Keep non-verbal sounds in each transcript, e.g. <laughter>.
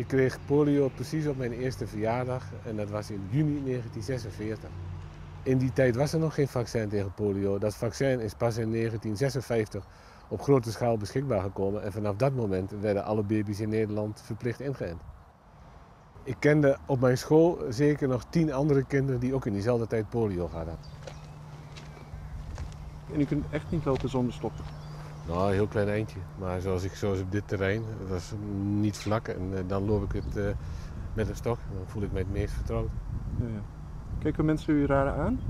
Ik kreeg polio precies op mijn eerste verjaardag en dat was in juni 1946. In die tijd was er nog geen vaccin tegen polio. Dat vaccin is pas in 1956 op grote schaal beschikbaar gekomen en vanaf dat moment werden alle baby's in Nederland verplicht ingeënt. Ik kende op mijn school zeker nog tien andere kinderen die ook in diezelfde tijd polio hadden. En u kunt echt niet lopen zonder stoppen. Nou, een heel klein eindje. Maar zoals, ik, zoals op dit terrein, dat was niet vlak. En eh, dan loop ik het eh, met een stok. Dan voel ik mij het meest vertrouwd. ja. Kijken mensen u raar aan?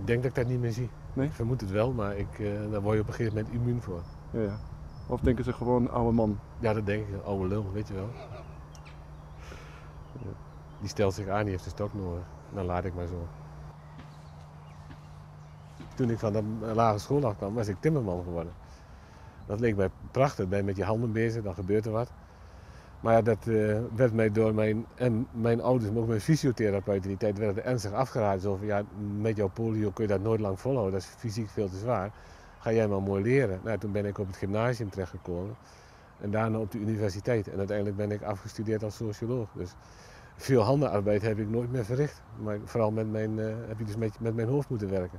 Ik denk dat ik dat niet meer zie. Nee? Ik vermoed het wel, maar ik, uh, daar word je op een gegeven moment immuun voor. Ja, ja. Of denken ze gewoon oude man? Ja, dat denk ik. Oude lul, weet je wel. Die stelt zich aan, die heeft een stok nodig. Dan laat ik maar zo. Toen ik van de lagere school kwam, was ik timmerman geworden. Dat leek mij prachtig. Ben je met je handen bezig, dan gebeurt er wat. Maar ja, dat eh, werd mij door mijn, en mijn ouders, maar ook mijn fysiotherapeut in die tijd, werd ernstig afgeraden. Zo ja, met jouw polio kun je dat nooit lang volhouden. Dat is fysiek veel te zwaar. Ga jij maar mooi leren. Nou, toen ben ik op het gymnasium terechtgekomen. En daarna op de universiteit. En uiteindelijk ben ik afgestudeerd als socioloog. Dus veel handenarbeid heb ik nooit meer verricht. Maar vooral met mijn, eh, heb ik dus met, met mijn hoofd moeten werken.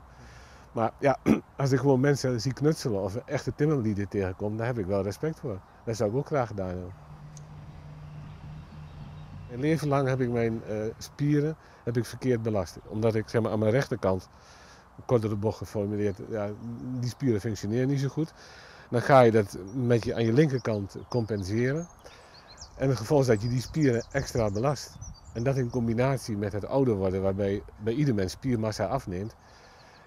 Maar ja, <clears throat> als ik gewoon mensen zie knutselen of echte timmerlieden tegenkom, daar heb ik wel respect voor. Dat zou ik ook graag gedaan hebben. leven lang heb ik mijn eh, spieren heb ik verkeerd belast. Omdat ik zeg maar, aan mijn rechterkant, kortere bocht geformuleerd, ja, die spieren functioneren niet zo goed. Dan ga je dat met je, aan je linkerkant compenseren. En het gevolg is dat je die spieren extra belast. En dat in combinatie met het ouder worden, waarbij bij ieder mens spiermassa afneemt,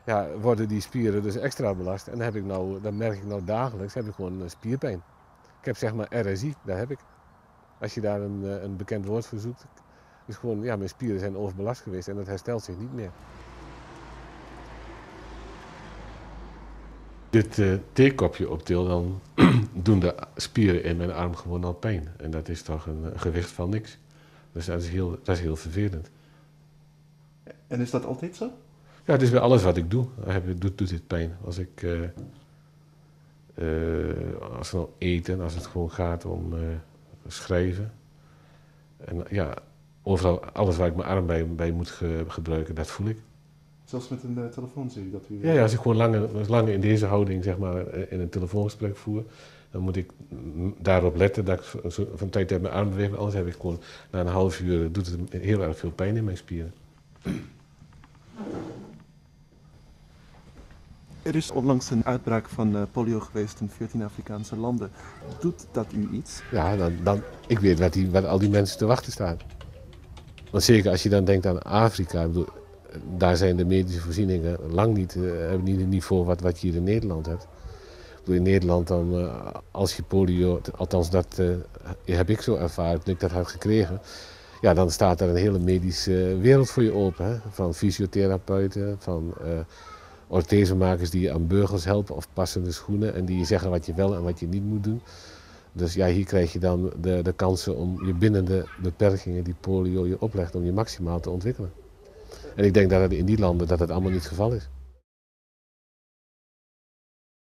ja, worden die spieren dus extra belast. En dan, heb ik nou, merk ik nou dagelijks heb ik gewoon eh, spierpijn. Ik heb zeg maar RSI, dat heb ik. Als je daar een, eh, een bekend woord voor zoekt. is gewoon, ja, mijn spieren zijn overbelast geweest en dat herstelt zich niet meer. dit uh, theekopje optil, dan <clears throat> doen de spieren in mijn arm gewoon al pijn. En dat is toch een, een, gewicht van niks. Dus dat is, heel, dat is heel vervelend. En is dat altijd zo? Ja, het is bij alles wat ik doe. Doet, doet dit pijn. Als ik. Uh, uh, als nou eten, als het gewoon gaat om eh, schrijven. En ja, overal, alles waar ik mijn arm bij, bij moet gebruiken, dat voel ik. Zelfs met een telefoon zie je dat u. Ja, ja als ik gewoon lang, lang in deze houding, zeg maar, in een telefoongesprek voer. Dan moet ik daarop letten dat ik van tijd tijd mijn arm beweeg. Anders heb ik gewoon na een half uur doet het heel erg veel pijn in mijn spieren. Er is onlangs een uitbraak van eh, polio geweest in 14 Afrikaanse landen. Doet dat u iets? Ja, dan, dan, ik weet wat, die, wat al die mensen te wachten staan. Want zeker als je dan denkt aan Afrika, ik bedoel, daar zijn de medische voorzieningen lang niet, eh, hebben niet het niveau wat, wat je hier in Nederland hebt. Ik bedoel, in Nederland dan, eh, als je polio, althans dat heb ik zo ervaren toen ik dat heb gekregen. Ja, dan staat er een hele medische wereld voor je open. Van fysiotherapeuten, van orthesemakers die je aan burgers helpen of passende schoenen. En die je zeggen wat je wel en wat je niet moet doen. Dus ja, hier krijg je dan de, de kansen om je binnen de beperkingen die polio je oplegt, om je maximaal te ontwikkelen. En ik denk dat het in die landen dat het allemaal niet het geval is.